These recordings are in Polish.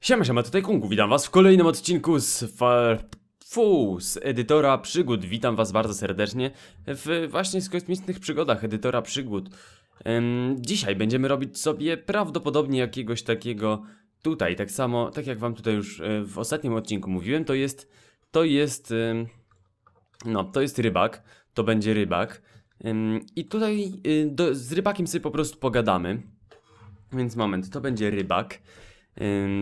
Siema, siema, tutaj Kungu, witam was w kolejnym odcinku z Far... Fu, z Edytora Przygód, witam was bardzo serdecznie w właśnie z kosmicznych przygodach Edytora Przygód Ym, Dzisiaj będziemy robić sobie prawdopodobnie jakiegoś takiego tutaj, tak samo, tak jak wam tutaj już e, w ostatnim odcinku mówiłem, to jest, to jest, ym, no, to jest rybak, to będzie rybak Ym, I tutaj e, do, z rybakiem sobie po prostu pogadamy Więc moment, to będzie rybak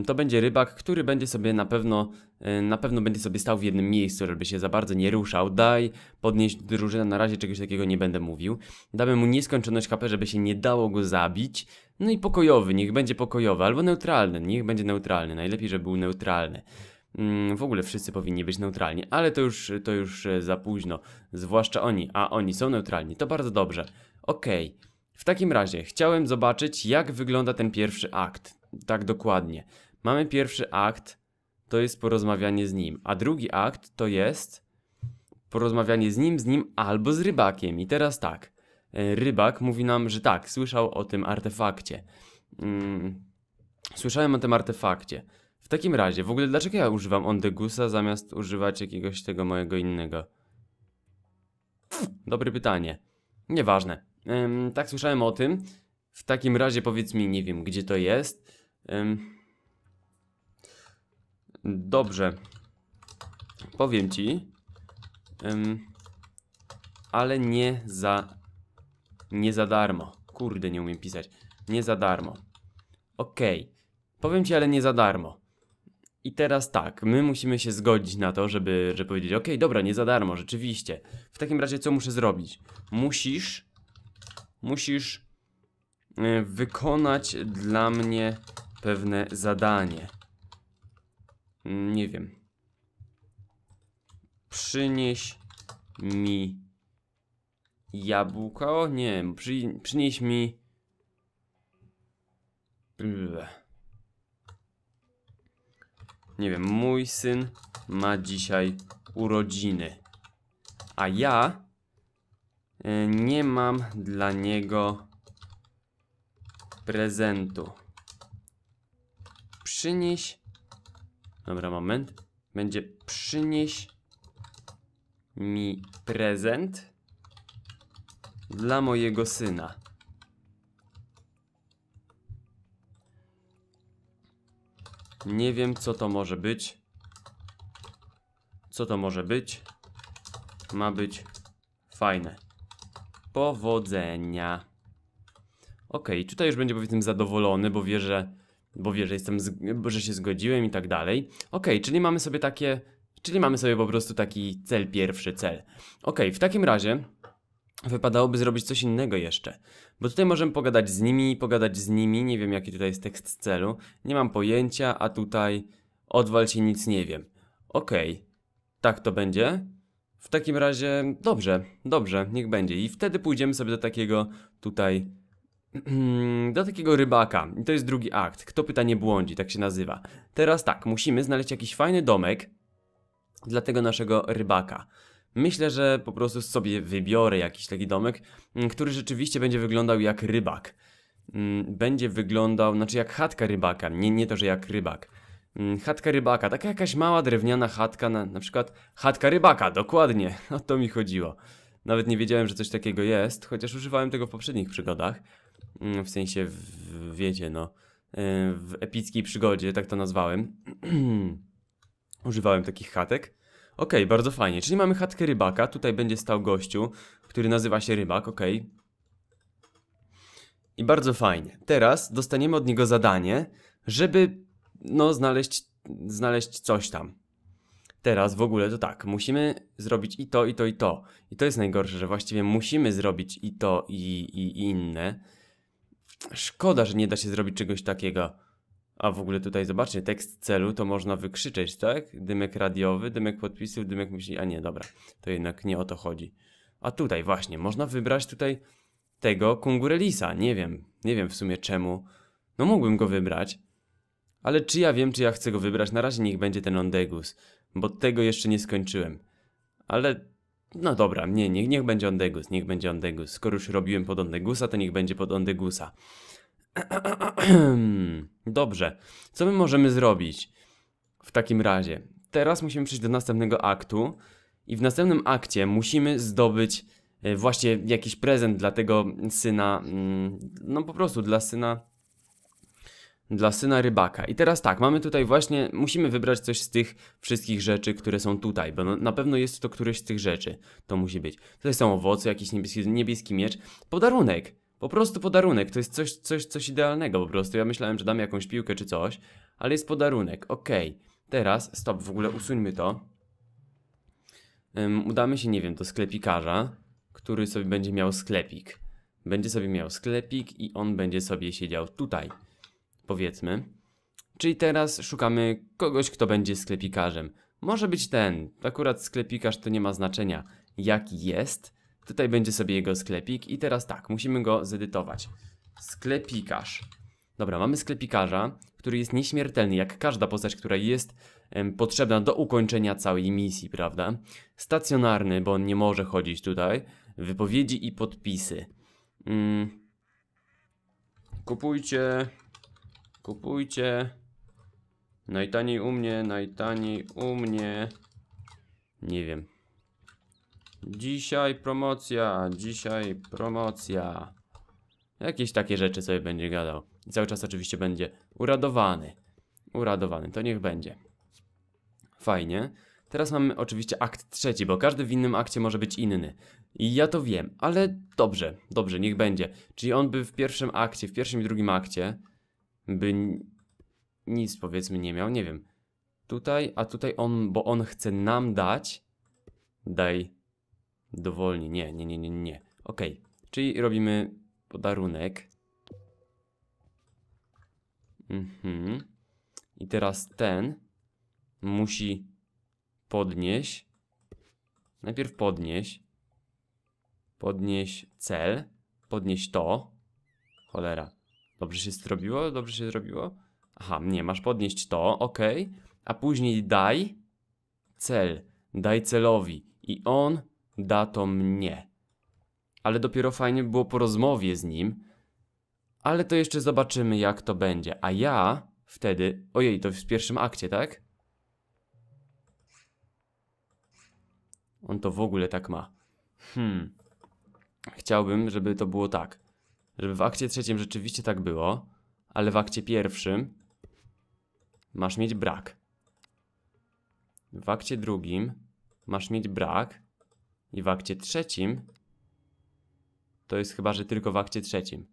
to będzie rybak, który będzie sobie na pewno, y, na pewno będzie sobie stał w jednym miejscu, żeby się za bardzo nie ruszał. Daj podnieść drużynę, na razie czegoś takiego nie będę mówił. Damy mu nieskończoność HP, żeby się nie dało go zabić. No i pokojowy, niech będzie pokojowy, albo neutralny, niech będzie neutralny, najlepiej, żeby był neutralny. W ogóle wszyscy powinni być neutralni, ale to już, to już e, za późno, zwłaszcza oni, a oni są neutralni, to bardzo dobrze. Okej, okay. w takim razie chciałem zobaczyć jak wygląda ten pierwszy akt tak dokładnie. Mamy pierwszy akt, to jest porozmawianie z nim, a drugi akt to jest porozmawianie z nim, z nim albo z rybakiem. I teraz tak, e, rybak mówi nam, że tak, słyszał o tym artefakcie. Mm, słyszałem o tym artefakcie. W takim razie, w ogóle dlaczego ja używam Ondegusa zamiast używać jakiegoś tego mojego innego? Dobre pytanie. Nieważne. Ym, tak słyszałem o tym. W takim razie powiedz mi, nie wiem, gdzie to jest. Dobrze. Powiem ci. Ale nie za... Nie za darmo. Kurde, nie umiem pisać. Nie za darmo. Okej. Okay. Powiem ci, ale nie za darmo. I teraz tak, my musimy się zgodzić na to, żeby, żeby powiedzieć, ok, dobra, nie za darmo, rzeczywiście. W takim razie co muszę zrobić? Musisz, musisz e, wykonać dla mnie pewne zadanie. Nie wiem. Przynieś mi jabłka. O nie, przy, przynieś mi. Bleh. Nie wiem, mój syn ma dzisiaj urodziny. A ja e, nie mam dla niego prezentu przynieś. Dobra, moment. Będzie przynieś mi prezent dla mojego syna. Nie wiem, co to może być. Co to może być? Ma być fajne. Powodzenia. Ok, tutaj już będzie powiedzmy zadowolony, bo wie, że bo wie, mhm. że, jestem że się zgodziłem i tak dalej. Ok, czyli mamy sobie takie, czyli mamy sobie po prostu taki cel pierwszy, cel. Ok, w takim razie wypadałoby zrobić coś innego jeszcze. Bo tutaj możemy pogadać z nimi, pogadać z nimi, nie wiem jaki tutaj jest tekst celu, nie mam pojęcia, a tutaj odwal się nic nie wiem. Ok, tak to będzie. W takim razie dobrze, dobrze, niech będzie. I wtedy pójdziemy sobie do takiego tutaj do takiego rybaka. I to jest drugi akt. Kto pyta nie błądzi, tak się nazywa. Teraz tak, musimy znaleźć jakiś fajny domek dla tego naszego rybaka. Myślę, że po prostu sobie wybiorę jakiś taki domek, mm, który rzeczywiście będzie wyglądał jak rybak. Mm, będzie wyglądał, znaczy jak chatka rybaka, nie, nie to, że jak rybak. Mm, chatka rybaka, taka jakaś mała drewniana chatka, na, na przykład chatka rybaka, dokładnie, o to mi chodziło. Nawet nie wiedziałem, że coś takiego jest, chociaż używałem tego w poprzednich przygodach. Mm, w sensie, w, wiecie, no, e, w epickiej przygodzie, tak to nazwałem. Używałem takich chatek. Ok, bardzo fajnie. Czyli mamy chatkę rybaka. Tutaj będzie stał gościu, który nazywa się rybak, ok. I bardzo fajnie. Teraz dostaniemy od niego zadanie, żeby no znaleźć, znaleźć coś tam. Teraz w ogóle to tak, musimy zrobić i to, i to, i to. I to jest najgorsze, że właściwie musimy zrobić i to, i, i, i inne. Szkoda, że nie da się zrobić czegoś takiego. A w ogóle tutaj zobaczcie, tekst celu to można wykrzyczeć, tak? Dymek radiowy, dymek podpisów, dymek myśli, a nie, dobra, to jednak nie o to chodzi. A tutaj właśnie, można wybrać tutaj tego kungurelisa, nie wiem, nie wiem w sumie czemu. No mógłbym go wybrać, ale czy ja wiem, czy ja chcę go wybrać? Na razie niech będzie ten Ondegus, bo tego jeszcze nie skończyłem. Ale no dobra, nie, niech, niech będzie Ondegus, niech będzie Ondegus. Skoro już robiłem pod Ondegusa, to niech będzie pod Ondegusa. Dobrze, co my możemy zrobić w takim razie? Teraz musimy przejść do następnego aktu i w następnym akcie musimy zdobyć e, właśnie jakiś prezent dla tego syna, mm, no po prostu dla syna dla syna rybaka. I teraz tak, mamy tutaj właśnie, musimy wybrać coś z tych wszystkich rzeczy, które są tutaj, bo no, na pewno jest to któreś z tych rzeczy. To musi być. Tutaj są owoce, jakiś niebieski, niebieski miecz, podarunek. Po prostu podarunek, to jest coś, coś, coś idealnego po prostu. Ja myślałem, że dam jakąś piłkę czy coś, ale jest podarunek, okej. Okay. Teraz, stop, w ogóle usuńmy to. Um, udamy się, nie wiem, do sklepikarza, który sobie będzie miał sklepik. Będzie sobie miał sklepik i on będzie sobie siedział tutaj powiedzmy. Czyli teraz szukamy kogoś, kto będzie sklepikarzem. Może być ten, akurat sklepikarz to nie ma znaczenia jaki jest. Tutaj będzie sobie jego sklepik i teraz tak, musimy go zedytować. Sklepikarz. Dobra, mamy sklepikarza, który jest nieśmiertelny, jak każda postać, która jest em, potrzebna do ukończenia całej misji, prawda? Stacjonarny, bo on nie może chodzić tutaj. Wypowiedzi i podpisy. Mm. Kupujcie Kupujcie. Najtaniej u mnie, najtaniej u mnie. Nie wiem. Dzisiaj promocja, dzisiaj promocja. Jakieś takie rzeczy sobie będzie gadał. I cały czas oczywiście będzie uradowany. Uradowany, to niech będzie. Fajnie. Teraz mamy oczywiście akt trzeci, bo każdy w innym akcie może być inny. I ja to wiem, ale dobrze, dobrze, niech będzie. Czyli on by w pierwszym akcie, w pierwszym i drugim akcie by nic powiedzmy nie miał, nie wiem. Tutaj, a tutaj on, bo on chce nam dać, daj dowolnie, nie, nie, nie, nie, nie. Ok, czyli robimy podarunek. Mhm. I teraz ten musi podnieść. Najpierw podnieść. Podnieść cel. Podnieść to. Cholera. Dobrze się zrobiło? Dobrze się zrobiło? Aha, nie, masz podnieść to, ok. A później daj cel, daj celowi i on da to mnie. Ale dopiero fajnie było po rozmowie z nim, ale to jeszcze zobaczymy jak to będzie. A ja wtedy, ojej, to w pierwszym akcie, tak? On to w ogóle tak ma. Hmm. Chciałbym, żeby to było tak żeby w akcie trzecim rzeczywiście tak było, ale w akcie pierwszym masz mieć brak. W akcie drugim masz mieć brak i w akcie trzecim to jest chyba, że tylko w akcie trzecim.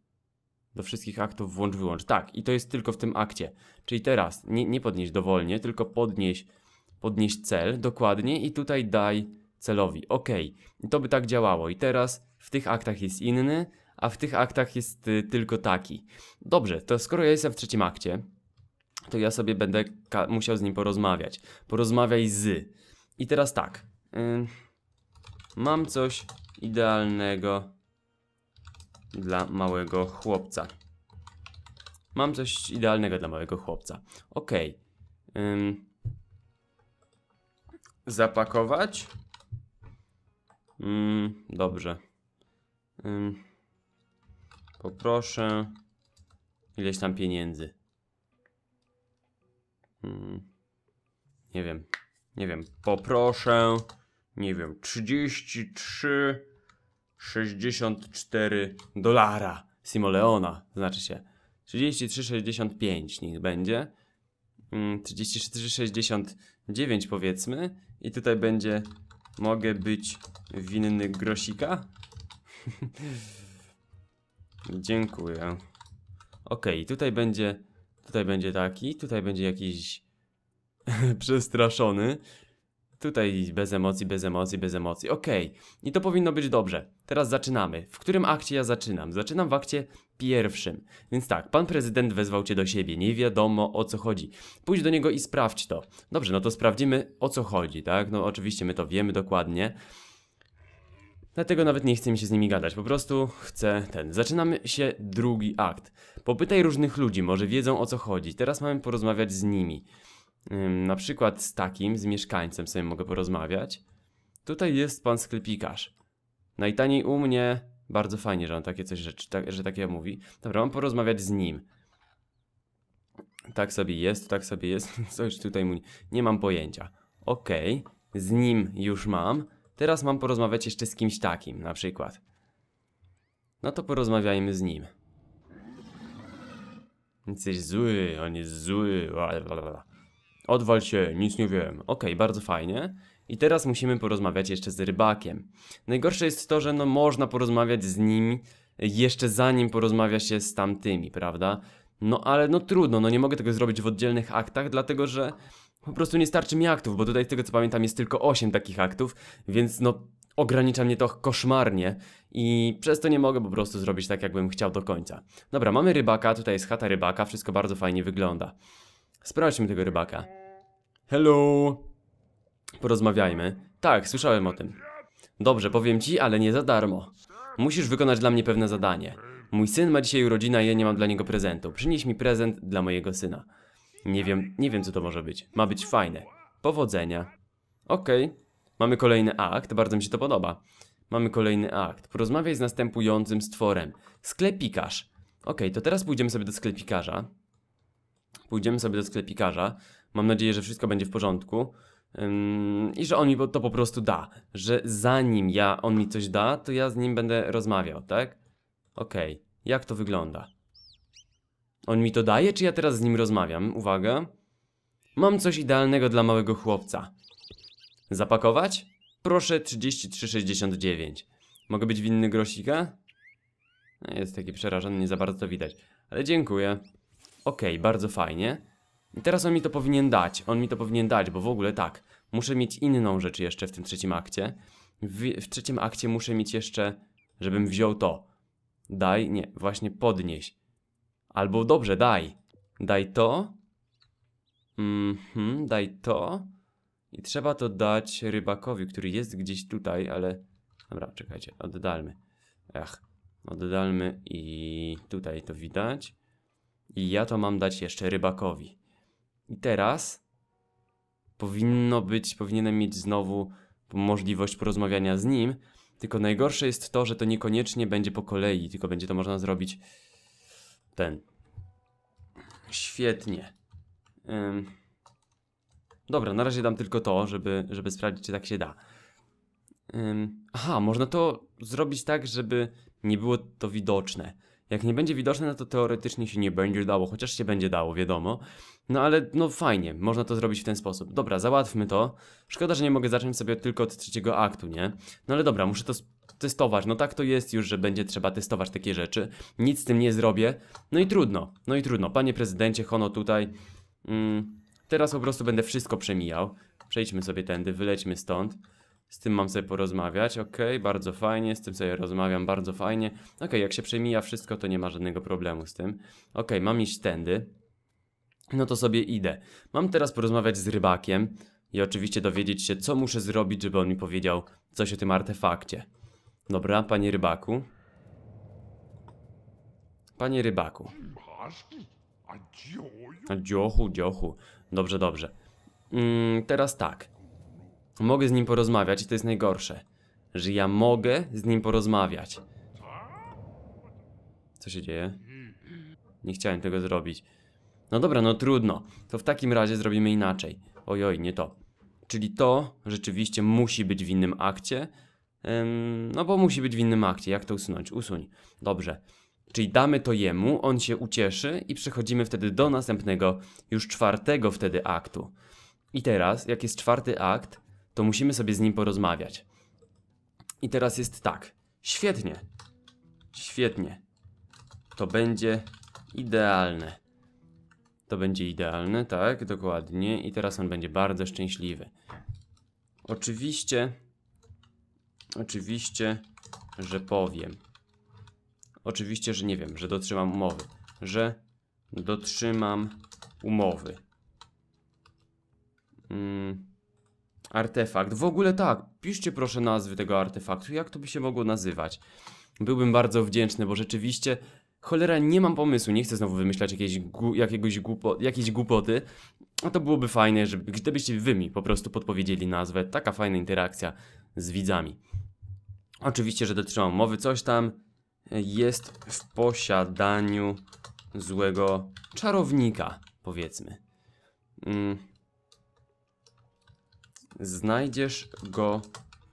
Do wszystkich aktów włącz, wyłącz. Tak, i to jest tylko w tym akcie. Czyli teraz nie, nie podnieś dowolnie, tylko podnieś, podnieś cel dokładnie i tutaj daj celowi. Ok, I to by tak działało. I teraz w tych aktach jest inny, a w tych aktach jest y, tylko taki. Dobrze, to skoro ja jestem w trzecim akcie, to ja sobie będę musiał z nim porozmawiać. Porozmawiaj z. I teraz tak. mam coś idealnego dla małego chłopca. Mam coś idealnego dla małego chłopca. Ok. Ym, zapakować? Ym, mm, dobrze. Ym, Poproszę ileś tam pieniędzy. Hmm. Nie wiem. Nie wiem. Poproszę. Nie wiem. 33 64 dolara Simoleona. Znaczy się. 33,65 niech będzie. 33,69 hmm, powiedzmy. I tutaj będzie mogę być winny grosika. Dziękuję. Ok, tutaj będzie, tutaj będzie taki, tutaj będzie jakiś przestraszony. Tutaj bez emocji, bez emocji, bez emocji. Ok, i to powinno być dobrze. Teraz zaczynamy. W którym akcie ja zaczynam? Zaczynam w akcie pierwszym. Więc tak, pan prezydent wezwał cię do siebie, nie wiadomo o co chodzi. Pójdź do niego i sprawdź to. Dobrze, no to sprawdzimy o co chodzi, tak? No oczywiście my to wiemy dokładnie. Dlatego nawet nie chcę mi się z nimi gadać, po prostu chcę ten. Zaczynamy się drugi akt. Popytaj różnych ludzi, może wiedzą o co chodzi. Teraz mamy porozmawiać z nimi. Ym, na przykład z takim, z mieszkańcem sobie mogę porozmawiać. Tutaj jest pan sklepikarz. Najtaniej u mnie. Bardzo fajnie, że on takie coś rzeczy, tak, że takie mówi. Dobra, mam porozmawiać z nim. Tak sobie jest, tak sobie jest. Coś tutaj nie, nie mam pojęcia. Okej, okay. z nim już mam. Teraz mam porozmawiać jeszcze z kimś takim, na przykład. No to porozmawiajmy z nim. Jesteś zły, on jest zły. Blablabla. Odwal się, nic nie wiem. Okej, okay, bardzo fajnie. I teraz musimy porozmawiać jeszcze z rybakiem. Najgorsze jest to, że no można porozmawiać z nim jeszcze zanim porozmawia się z tamtymi, prawda? No ale no trudno, no nie mogę tego zrobić w oddzielnych aktach, dlatego że po prostu nie starczy mi aktów, bo tutaj z tego co pamiętam jest tylko 8 takich aktów, więc no ogranicza mnie to koszmarnie i przez to nie mogę po prostu zrobić tak jakbym chciał do końca. Dobra, mamy rybaka, tutaj jest chata rybaka, wszystko bardzo fajnie wygląda. Sprawdźmy tego rybaka. Hello! Porozmawiajmy. Tak, słyszałem o tym. Dobrze, powiem ci, ale nie za darmo. Musisz wykonać dla mnie pewne zadanie. Mój syn ma dzisiaj urodzina a ja nie mam dla niego prezentu. Przynieś mi prezent dla mojego syna. Nie wiem, nie wiem co to może być. Ma być fajne. Powodzenia. Okej. Okay. Mamy kolejny akt, bardzo mi się to podoba. Mamy kolejny akt. Porozmawiaj z następującym stworem. Sklepikarz. Okej, okay, to teraz pójdziemy sobie do sklepikarza. Pójdziemy sobie do sklepikarza. Mam nadzieję, że wszystko będzie w porządku. Ym, I że on mi to po prostu da. Że zanim ja, on mi coś da, to ja z nim będę rozmawiał, tak? Okej, okay. jak to wygląda? On mi to daje, czy ja teraz z nim rozmawiam? Uwaga. Mam coś idealnego dla małego chłopca. Zapakować? Proszę 33,69. Mogę być winny grosika? No, jest taki przerażony, nie za bardzo to widać. Ale dziękuję. Okej, okay, bardzo fajnie. I teraz on mi to powinien dać. On mi to powinien dać, bo w ogóle tak. Muszę mieć inną rzecz jeszcze w tym trzecim akcie. W, w trzecim akcie muszę mieć jeszcze, żebym wziął to. Daj, nie, właśnie podnieś. Albo dobrze, daj. Daj to. Mhm, daj to. I trzeba to dać rybakowi, który jest gdzieś tutaj, ale... Dobra, czekajcie, oddalmy. Ach, oddalmy i tutaj to widać. I ja to mam dać jeszcze rybakowi. I teraz powinno być, powinienem mieć znowu możliwość porozmawiania z nim, tylko najgorsze jest to, że to niekoniecznie będzie po kolei, tylko będzie to można zrobić ten. Świetnie. Ym. Dobra, na razie dam tylko to, żeby, żeby sprawdzić, czy tak się da. Ym. Aha, można to zrobić tak, żeby nie było to widoczne. Jak nie będzie widoczne, no to teoretycznie się nie będzie dało, chociaż się będzie dało, wiadomo. No ale no fajnie, można to zrobić w ten sposób. Dobra, załatwmy to. Szkoda, że nie mogę zacząć sobie tylko od trzeciego aktu, nie? No ale dobra, muszę to testować. No tak to jest już, że będzie trzeba testować takie rzeczy. Nic z tym nie zrobię. No i trudno, no i trudno. Panie prezydencie, hono tutaj. Mm, teraz po prostu będę wszystko przemijał. Przejdźmy sobie tędy, wylećmy stąd. Z tym mam sobie porozmawiać, ok, bardzo fajnie, z tym sobie rozmawiam, bardzo fajnie. Ok, jak się przemija wszystko, to nie ma żadnego problemu z tym. Ok, mam iść tędy. No to sobie idę. Mam teraz porozmawiać z rybakiem i oczywiście dowiedzieć się, co muszę zrobić, żeby on mi powiedział coś o tym artefakcie. Dobra, panie rybaku. Panie rybaku. Dziochu, dziochu. Dobrze, dobrze. Mm, teraz tak. Mogę z nim porozmawiać i to jest najgorsze. Że ja mogę z nim porozmawiać. Co się dzieje? Nie chciałem tego zrobić. No dobra, no trudno. To w takim razie zrobimy inaczej. Ojoj, nie to. Czyli to rzeczywiście musi być w innym akcie no bo musi być w innym akcie. Jak to usunąć? Usuń. Dobrze. Czyli damy to jemu, on się ucieszy i przechodzimy wtedy do następnego, już czwartego wtedy aktu. I teraz, jak jest czwarty akt, to musimy sobie z nim porozmawiać. I teraz jest tak. Świetnie. Świetnie. To będzie idealne. To będzie idealne, tak, dokładnie. I teraz on będzie bardzo szczęśliwy. Oczywiście Oczywiście, że powiem. Oczywiście, że nie wiem, że dotrzymam umowy. Że dotrzymam umowy. Mm, artefakt. W ogóle tak. Piszcie proszę nazwy tego artefaktu. Jak to by się mogło nazywać? Byłbym bardzo wdzięczny, bo rzeczywiście cholera, nie mam pomysłu, nie chcę znowu wymyślać jakiejś, jakiegoś głupo, jakiejś głupoty. A to byłoby fajne, żeby, gdybyście wy mi po prostu podpowiedzieli nazwę. Taka fajna interakcja z widzami. Oczywiście, że dotyczą mowy, coś tam jest w posiadaniu złego czarownika, powiedzmy. Mm. Znajdziesz go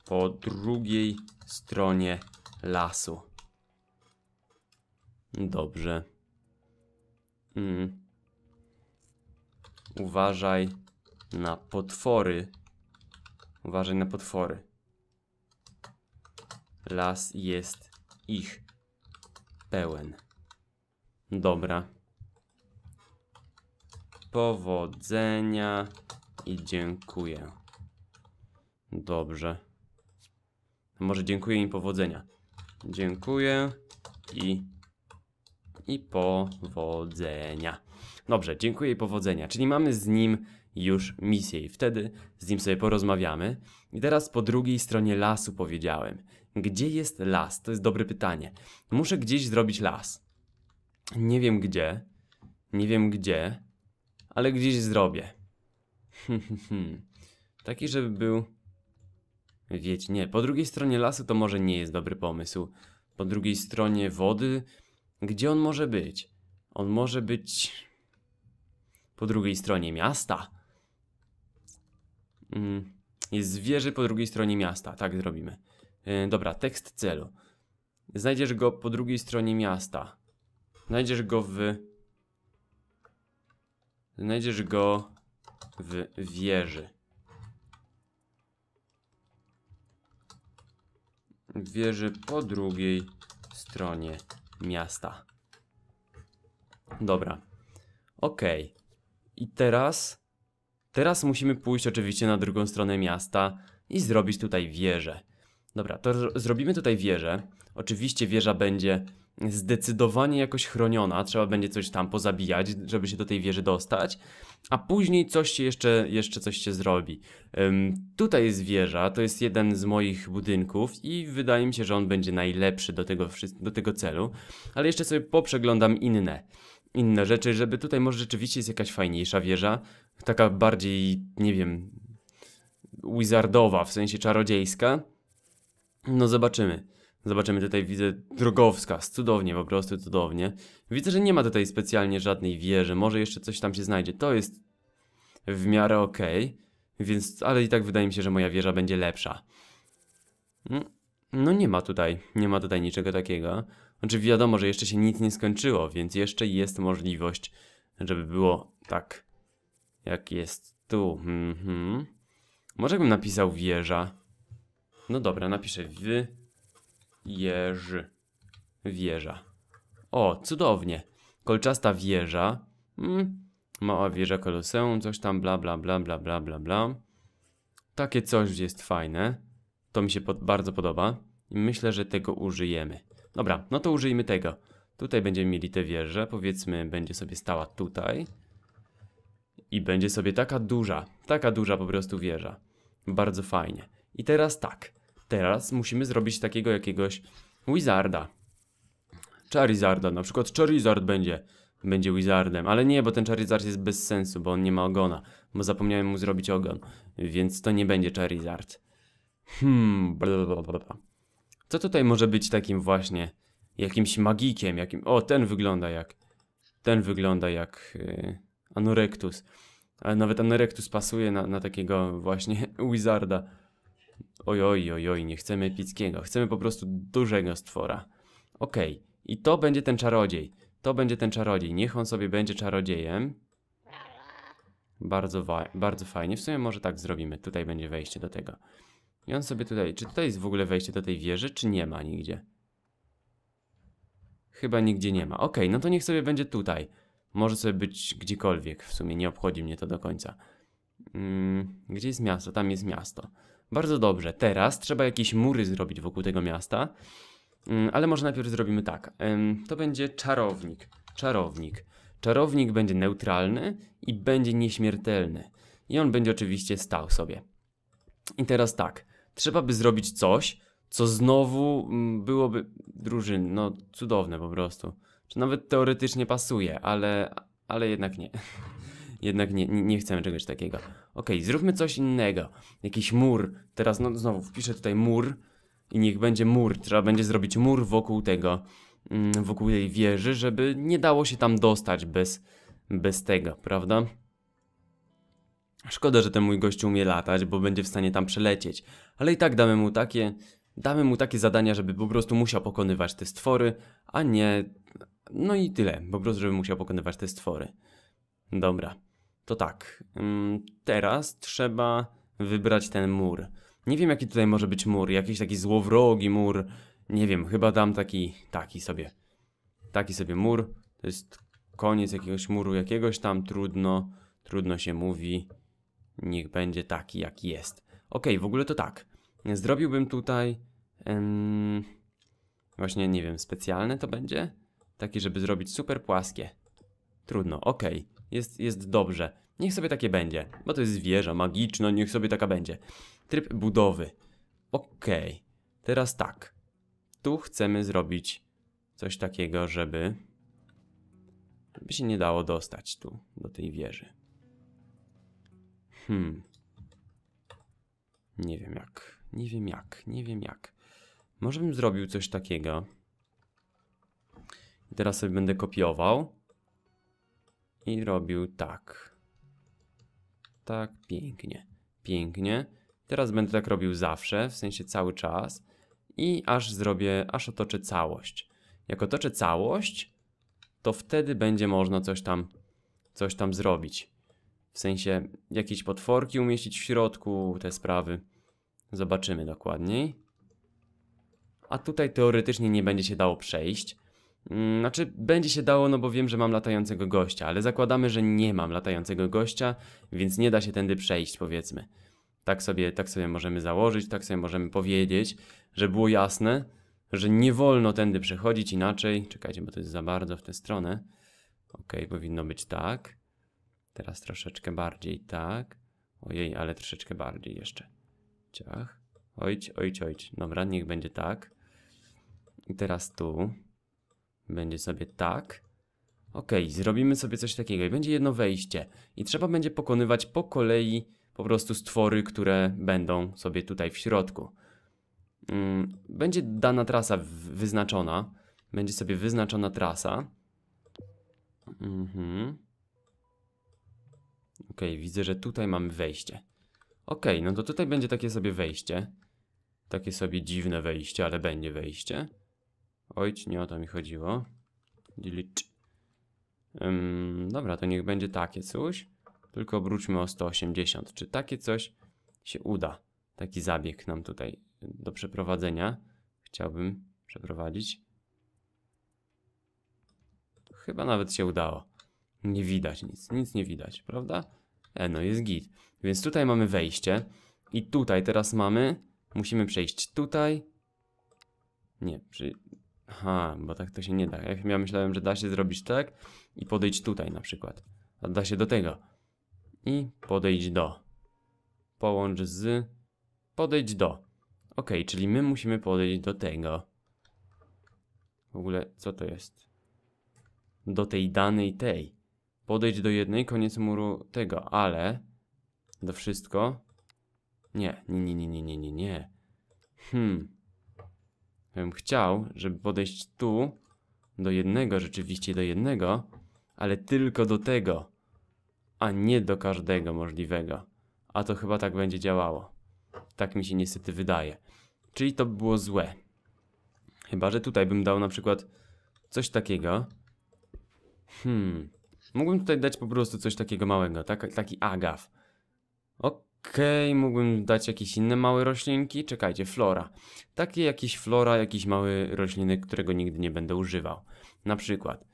po drugiej stronie lasu. Dobrze. Mm. Uważaj na potwory. Uważaj na potwory. Las jest ich pełen. Dobra. Powodzenia i dziękuję. Dobrze. Może dziękuję im powodzenia. Dziękuję i i powodzenia. Dobrze, dziękuję i powodzenia. Czyli mamy z nim już misję i wtedy z nim sobie porozmawiamy. I teraz po drugiej stronie lasu powiedziałem. Gdzie jest las? To jest dobre pytanie. Muszę gdzieś zrobić las. Nie wiem gdzie. Nie wiem gdzie. Ale gdzieś zrobię. Taki, żeby był... Wiecie, nie. Po drugiej stronie lasu to może nie jest dobry pomysł. Po drugiej stronie wody... Gdzie on może być? On może być... Po drugiej stronie miasta. Mm, jest zwierzę po drugiej stronie miasta. Tak zrobimy. E, dobra, tekst celu. Znajdziesz go po drugiej stronie miasta. Znajdziesz go w... Znajdziesz go w wieży. Wieży po drugiej stronie miasta. Dobra. Ok. I teraz... Teraz musimy pójść oczywiście na drugą stronę miasta i zrobić tutaj wieżę. Dobra, to zrobimy tutaj wieżę. Oczywiście wieża będzie zdecydowanie jakoś chroniona, trzeba będzie coś tam pozabijać, żeby się do tej wieży dostać, a później coś się jeszcze, jeszcze coś się zrobi. Um, tutaj jest wieża, to jest jeden z moich budynków i wydaje mi się, że on będzie najlepszy do tego, do tego celu, ale jeszcze sobie poprzeglądam inne inne rzeczy, żeby tutaj może rzeczywiście jest jakaś fajniejsza wieża, taka bardziej, nie wiem, wizardowa, w sensie czarodziejska. No zobaczymy. Zobaczymy, tutaj widzę drogowskaz. cudownie, po prostu cudownie. Widzę, że nie ma tutaj specjalnie żadnej wieży, może jeszcze coś tam się znajdzie. To jest w miarę ok, więc, ale i tak wydaje mi się, że moja wieża będzie lepsza. Mm, no nie ma tutaj, nie ma tutaj niczego takiego. Znaczy wiadomo, że jeszcze się nic nie skończyło, więc jeszcze jest możliwość, żeby było tak, jak jest tu. Mhm. Może bym napisał wieża. No dobra, napiszę wy jeży. Wieża. O, cudownie. Kolczasta wieża. Mm. Mała wieża koloseum, coś tam, bla, bla, bla, bla, bla, bla, bla. Takie coś jest fajne. To mi się pod bardzo podoba. I myślę, że tego użyjemy. Dobra, no to użyjmy tego. Tutaj będziemy mieli tę wieżę. Powiedzmy, będzie sobie stała tutaj. I będzie sobie taka duża, taka duża po prostu wieża. Bardzo fajnie. I teraz tak. Teraz musimy zrobić takiego jakiegoś wizarda. Charizarda, na przykład Charizard będzie będzie wizardem, ale nie, bo ten Charizard jest bez sensu, bo on nie ma ogona, bo zapomniałem mu zrobić ogon, więc to nie będzie Charizard. Hmm, blablabla. Co tutaj może być takim właśnie, jakimś magikiem, jakim, o ten wygląda jak, ten wygląda jak yy, Anorektus, ale nawet Anorektus pasuje na, na takiego właśnie wizarda. Ojoj, ojoj, nie chcemy epickiego. Chcemy po prostu dużego stwora. Okej. Okay. I to będzie ten czarodziej. To będzie ten czarodziej. Niech on sobie będzie czarodziejem. Bardzo, bardzo fajnie. W sumie może tak zrobimy. Tutaj będzie wejście do tego. I on sobie tutaj... Czy tutaj jest w ogóle wejście do tej wieży, czy nie ma nigdzie? Chyba nigdzie nie ma. Ok, no to niech sobie będzie tutaj. Może sobie być gdziekolwiek. W sumie nie obchodzi mnie to do końca. Mm, gdzie jest miasto? Tam jest miasto. Bardzo dobrze, teraz trzeba jakieś mury zrobić wokół tego miasta. Mm, ale może najpierw zrobimy tak. To będzie czarownik. Czarownik. Czarownik będzie neutralny i będzie nieśmiertelny. I on będzie oczywiście stał sobie. I teraz tak. Trzeba by zrobić coś, co znowu mm, byłoby drużyn, no cudowne po prostu. Czy nawet teoretycznie pasuje, ale, ale jednak nie. jednak nie, nie chcemy czegoś takiego. Okej, okay, zróbmy coś innego. Jakiś mur. Teraz no znowu wpiszę tutaj mur i niech będzie mur. Trzeba będzie zrobić mur wokół tego, mm, wokół tej wieży, żeby nie dało się tam dostać bez, bez tego, prawda? Szkoda, że ten mój gościu umie latać, bo będzie w stanie tam przelecieć. Ale i tak damy mu takie, damy mu takie zadania, żeby po prostu musiał pokonywać te stwory, a nie... No i tyle, po prostu żeby musiał pokonywać te stwory. Dobra to tak, mm, teraz trzeba wybrać ten mur. Nie wiem jaki tutaj może być mur, jakiś taki złowrogi mur, nie wiem, chyba dam taki, taki sobie, taki sobie mur, to jest koniec jakiegoś muru jakiegoś tam, trudno, trudno się mówi, niech będzie taki jaki jest. Ok, w ogóle to tak, zrobiłbym tutaj, em, właśnie nie wiem, specjalne to będzie? Takie, żeby zrobić super płaskie. Trudno, ok jest, jest dobrze. Niech sobie takie będzie, bo to jest wieża magiczna, niech sobie taka będzie. Tryb budowy. Okej, okay. teraz tak. Tu chcemy zrobić coś takiego, żeby... Żeby się nie dało dostać tu, do tej wieży. Hmm. Nie wiem jak, nie wiem jak, nie wiem jak. Może bym zrobił coś takiego. I teraz sobie będę kopiował i robił tak. Tak, pięknie, pięknie. Teraz będę tak robił zawsze, w sensie cały czas i aż zrobię, aż otoczę całość. Jak otoczę całość, to wtedy będzie można coś tam, coś tam zrobić. W sensie jakieś potworki umieścić w środku, te sprawy. Zobaczymy dokładniej. A tutaj teoretycznie nie będzie się dało przejść, Mm, znaczy, będzie się dało, no bo wiem, że mam latającego gościa, ale zakładamy, że nie mam latającego gościa, więc nie da się tędy przejść, powiedzmy. Tak sobie, tak sobie możemy założyć, tak sobie możemy powiedzieć, że było jasne, że nie wolno tędy przechodzić inaczej. Czekajcie, bo to jest za bardzo w tę stronę. Ok, powinno być tak. Teraz troszeczkę bardziej tak. Ojej, ale troszeczkę bardziej jeszcze. Ciach. Ojć, ojć, ojć. Dobra, niech będzie tak. I teraz tu. Będzie sobie tak. Ok, zrobimy sobie coś takiego i będzie jedno wejście. I trzeba będzie pokonywać po kolei po prostu stwory, które będą sobie tutaj w środku. Mm, będzie dana trasa wyznaczona. Będzie sobie wyznaczona trasa. Mhm. Ok, widzę, że tutaj mamy wejście. Ok, no to tutaj będzie takie sobie wejście. Takie sobie dziwne wejście, ale będzie wejście. Oj, nie o to mi chodziło. Delete. dobra, to niech będzie takie coś. Tylko obróćmy o 180. Czy takie coś się uda? Taki zabieg nam tutaj do przeprowadzenia. Chciałbym przeprowadzić. Chyba nawet się udało. Nie widać nic, nic nie widać, prawda? E, no jest git. Więc tutaj mamy wejście. I tutaj teraz mamy, musimy przejść tutaj. Nie, przy, Aha, bo tak to się nie da. Ja myślałem, że da się zrobić tak i podejść tutaj na przykład. A da się do tego. I podejść do. Połącz z. Podejść do. Ok, czyli my musimy podejść do tego. W ogóle, co to jest? Do tej danej tej. Podejść do jednej, koniec muru tego, ale... Do wszystko? Nie, nie, nie, nie, nie, nie, nie. Hmm, bym chciał, żeby podejść tu do jednego, rzeczywiście do jednego, ale tylko do tego, a nie do każdego możliwego. A to chyba tak będzie działało. Tak mi się niestety wydaje. Czyli to było złe. Chyba, że tutaj bym dał na przykład coś takiego. Hmm. Mógłbym tutaj dać po prostu coś takiego małego, tak, taki agaf. O, Okej, okay, mógłbym dać jakieś inne małe roślinki. Czekajcie, flora. Takie jakiś flora, jakiś mały rośliny, którego nigdy nie będę używał. Na przykład.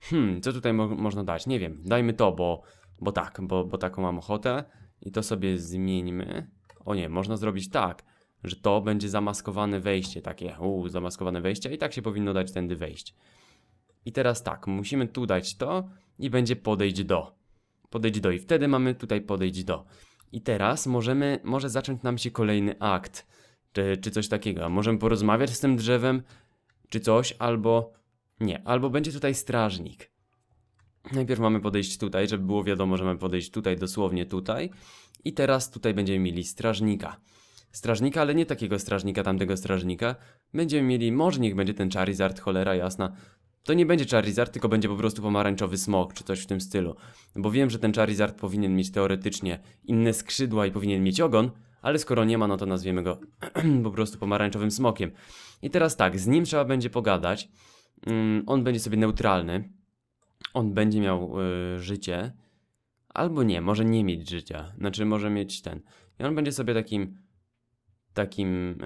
Hmm, co tutaj mo można dać? Nie wiem, dajmy to, bo, bo tak, bo, bo taką mam ochotę. I to sobie zmieńmy. O nie, można zrobić tak, że to będzie zamaskowane wejście, takie u, zamaskowane wejście i tak się powinno dać tędy wejść. I teraz tak, musimy tu dać to i będzie podejść do. Podejść do i wtedy mamy tutaj podejść do. I teraz możemy, może zacząć nam się kolejny akt, czy, czy coś takiego. Możemy porozmawiać z tym drzewem, czy coś, albo nie, albo będzie tutaj strażnik. Najpierw mamy podejść tutaj, żeby było wiadomo, że mamy podejść tutaj, dosłownie tutaj. I teraz tutaj będziemy mieli strażnika. Strażnika, ale nie takiego strażnika, tamtego strażnika. Będziemy mieli, może niech będzie ten Charizard, cholera jasna. To nie będzie Charizard, tylko będzie po prostu pomarańczowy smok, czy coś w tym stylu. Bo wiem, że ten Charizard powinien mieć teoretycznie inne skrzydła i powinien mieć ogon, ale skoro nie ma, no to nazwiemy go po prostu pomarańczowym smokiem. I teraz tak, z nim trzeba będzie pogadać. Um, on będzie sobie neutralny. On będzie miał e, życie. Albo nie, może nie mieć życia. Znaczy, może mieć ten. I on będzie sobie takim takim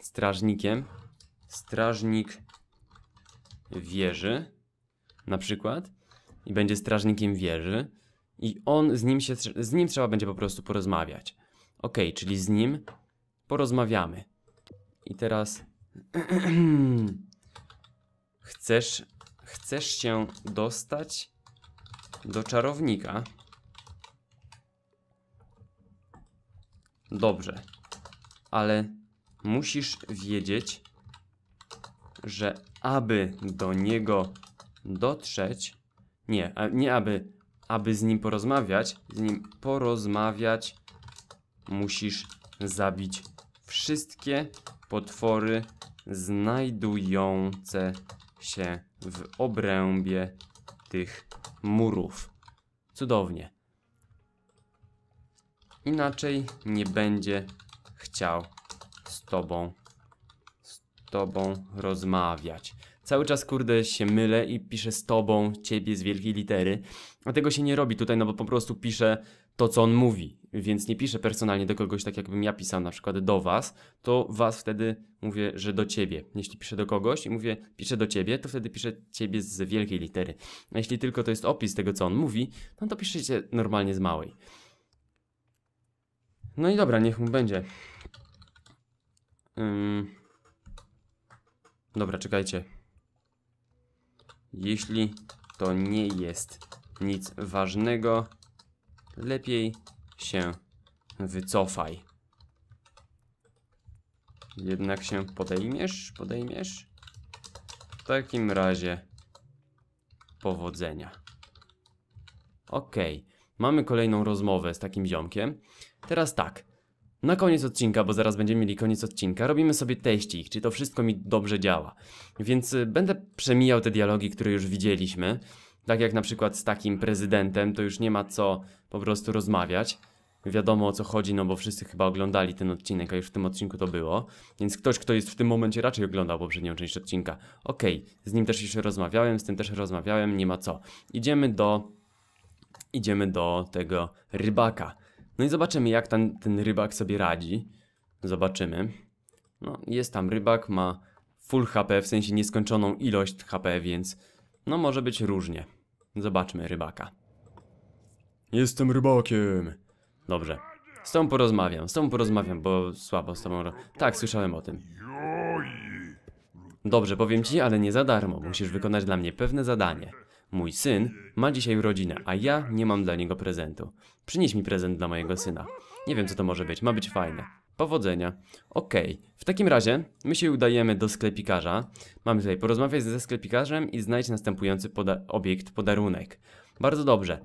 strażnikiem. Strażnik wieży na przykład i będzie strażnikiem wieży i on z nim się, z nim trzeba będzie po prostu porozmawiać. Ok, czyli z nim porozmawiamy. I teraz chcesz, chcesz się dostać do czarownika. Dobrze, ale musisz wiedzieć, że aby do niego dotrzeć, nie, nie aby, aby z nim porozmawiać, z nim porozmawiać musisz zabić wszystkie potwory znajdujące się w obrębie tych murów. Cudownie. Inaczej nie będzie chciał z tobą tobą rozmawiać. Cały czas, kurde, się mylę i piszę z tobą, ciebie z wielkiej litery. A tego się nie robi tutaj, no bo po prostu piszę to, co on mówi. Więc nie piszę personalnie do kogoś, tak jakbym ja pisał na przykład do was, to was wtedy mówię, że do ciebie. Jeśli piszę do kogoś i mówię, piszę do ciebie, to wtedy piszę ciebie z wielkiej litery. A jeśli tylko to jest opis tego, co on mówi, no to piszecie normalnie z małej. No i dobra, niech mu będzie. Ym... Dobra, czekajcie. Jeśli to nie jest nic ważnego, lepiej się wycofaj. Jednak się podejmiesz, podejmiesz? W takim razie powodzenia. Ok, mamy kolejną rozmowę z takim ziomkiem. Teraz tak, na koniec odcinka, bo zaraz będziemy mieli koniec odcinka, robimy sobie teścik, czy to wszystko mi dobrze działa. Więc y, będę przemijał te dialogi, które już widzieliśmy. Tak jak na przykład z takim prezydentem, to już nie ma co po prostu rozmawiać. Wiadomo o co chodzi, no bo wszyscy chyba oglądali ten odcinek, a już w tym odcinku to było. Więc ktoś, kto jest w tym momencie raczej oglądał poprzednią część odcinka. Okej, okay, z nim też jeszcze rozmawiałem, z tym też rozmawiałem, nie ma co. Idziemy do... Idziemy do tego rybaka no i zobaczymy, jak ten, ten rybak sobie radzi. Zobaczymy. No, jest tam rybak, ma full HP, w sensie nieskończoną ilość HP, więc no może być różnie. Zobaczmy rybaka. Jestem rybakiem. Dobrze. Z tą porozmawiam, z tą porozmawiam, bo słabo z tobą... Tak, słyszałem o tym. Dobrze, powiem ci, ale nie za darmo. Musisz wykonać dla mnie pewne zadanie. Mój syn ma dzisiaj urodzinę, a ja nie mam dla niego prezentu. Przynieś mi prezent dla mojego syna. Nie wiem co to może być, ma być fajne. Powodzenia. Okej, okay. w takim razie my się udajemy do sklepikarza. Mamy tutaj porozmawiać ze sklepikarzem i znajdź następujący poda obiekt, podarunek. Bardzo dobrze.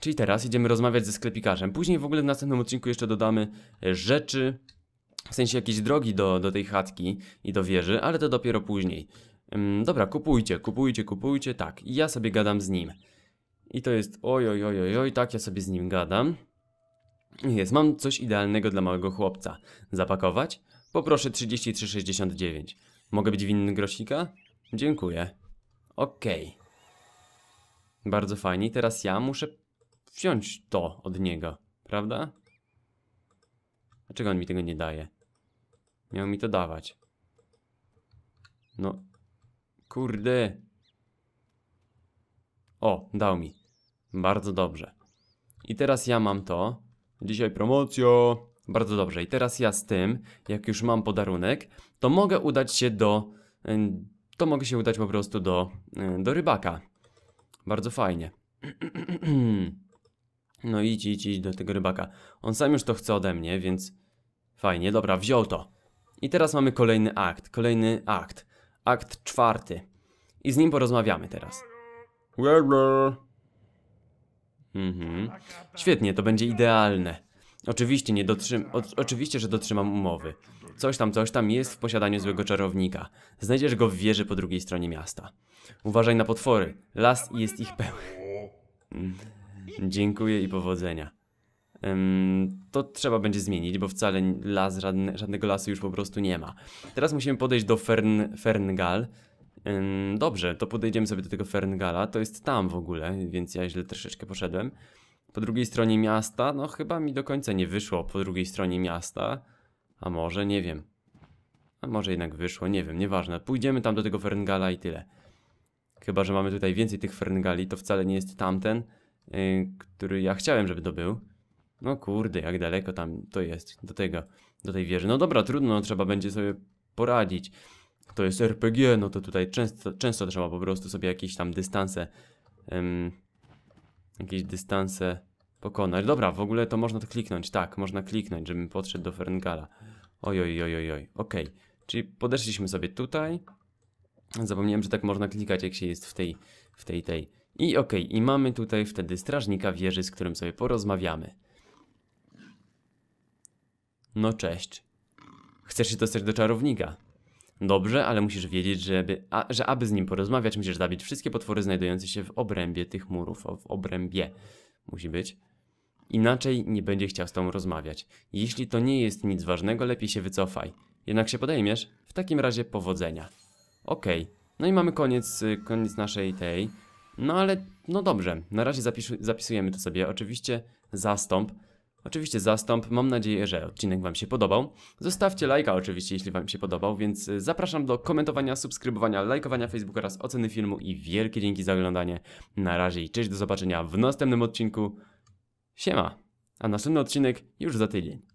Czyli teraz idziemy rozmawiać ze sklepikarzem. Później w ogóle w następnym odcinku jeszcze dodamy e, rzeczy, w sensie jakieś drogi do, do tej chatki i do wieży, ale to dopiero później dobra, kupujcie, kupujcie, kupujcie, tak. I ja sobie gadam z nim. I to jest oj, oj, oj, oj, oj, tak ja sobie z nim gadam. Jest, mam coś idealnego dla małego chłopca. Zapakować? Poproszę 33,69. Mogę być winny grosika? Dziękuję. Okej. Okay. Bardzo fajnie. Teraz ja muszę wziąć to od niego, prawda? Dlaczego on mi tego nie daje? Miał mi to dawać. No, Kurde. O, dał mi. Bardzo dobrze. I teraz ja mam to. Dzisiaj promocjo. Bardzo dobrze. I teraz ja z tym, jak już mam podarunek, to mogę udać się do... To mogę się udać po prostu do, do rybaka. Bardzo fajnie. No idź, idź, idź do tego rybaka. On sam już to chce ode mnie, więc... Fajnie, dobra, wziął to. I teraz mamy kolejny akt, kolejny akt akt czwarty. I z nim porozmawiamy teraz. Mhm. Świetnie, to będzie idealne. Oczywiście, nie dotrzym... O, oczywiście, że dotrzymam umowy. Coś tam, coś tam jest w posiadaniu złego czarownika. Znajdziesz go w wieży po drugiej stronie miasta. Uważaj na potwory. Las jest ich pełen. Dziękuję i powodzenia to trzeba będzie zmienić, bo wcale las, żadne, żadnego lasu już po prostu nie ma. Teraz musimy podejść do Fern, Ferngal. Dobrze, to podejdziemy sobie do tego Ferngala, to jest tam w ogóle, więc ja źle troszeczkę poszedłem. Po drugiej stronie miasta, no chyba mi do końca nie wyszło po drugiej stronie miasta, a może, nie wiem. A może jednak wyszło, nie wiem, nieważne. Pójdziemy tam do tego Ferngala i tyle. Chyba, że mamy tutaj więcej tych Ferngali, to wcale nie jest tamten, yy, który ja chciałem, żeby to był. No kurde, jak daleko tam to jest do tego, do tej wieży. No dobra, trudno, no, trzeba będzie sobie poradzić. To jest RPG, no to tutaj często, często trzeba po prostu sobie jakieś tam dystanse um, jakieś dystanse pokonać. Dobra, w ogóle to można to kliknąć. Tak, można kliknąć, żebym podszedł do Ferngala. Oj, oj, oj, oj, oj. Okej. Okay. Czyli podeszliśmy sobie tutaj. Zapomniałem, że tak można klikać, jak się jest w tej, w tej, tej. I okej, okay. i mamy tutaj wtedy strażnika wieży, z którym sobie porozmawiamy. No cześć. Chcesz się dostać do czarownika? Dobrze, ale musisz wiedzieć, żeby, a, że aby z nim porozmawiać, musisz zabić wszystkie potwory znajdujące się w obrębie tych murów. O, w obrębie musi być. Inaczej nie będzie chciał z tobą rozmawiać. Jeśli to nie jest nic ważnego, lepiej się wycofaj. Jednak się podejmiesz? W takim razie powodzenia. Okej. Okay. No i mamy koniec, y, koniec naszej tej. No ale, no dobrze. Na razie zapisu, zapisujemy to sobie. Oczywiście zastąp. Oczywiście zastąp, mam nadzieję, że odcinek Wam się podobał. Zostawcie lajka oczywiście, jeśli Wam się podobał, więc y, zapraszam do komentowania, subskrybowania, lajkowania Facebooka oraz oceny filmu i wielkie dzięki za oglądanie. Na razie i cześć, do zobaczenia w następnym odcinku. Siema! A następny odcinek już za tydzień.